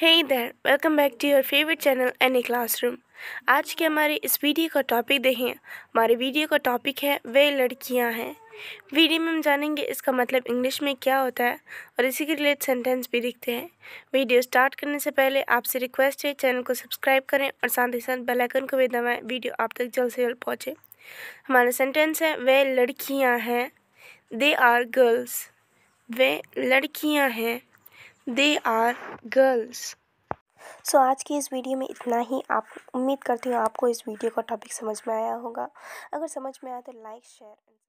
Hey there, welcome back to your favourite channel Annie classroom आज के हमारे इस वीडियो का टॉपिक देखें हमारे वीडियो का टॉपिक है वे लड़कियां हैं वीडियो में हम जानेंगे इसका मतलब इंग्लिश में क्या होता है और इसी के रिलेट सेंटेंस भी लिखते हैं वीडियो स्टार्ट करने से पहले आपसे रिक्वेस्ट है चैनल को सब्सक्राइब करें और साथ ही साथ बेलाइकन को भी दबाएँ वीडियो आप तक जल्द से जल्द पहुँचे हमारा सेंटेंस है वे लड़कियाँ हैं दे आर गर्ल्स वे लड़कियाँ हैं दे आर गर्ल्स सो आज की इस वीडियो में इतना ही आप उम्मीद करती हूँ आपको इस वीडियो का टॉपिक समझ में आया होगा अगर समझ में आया तो लाइक शेयर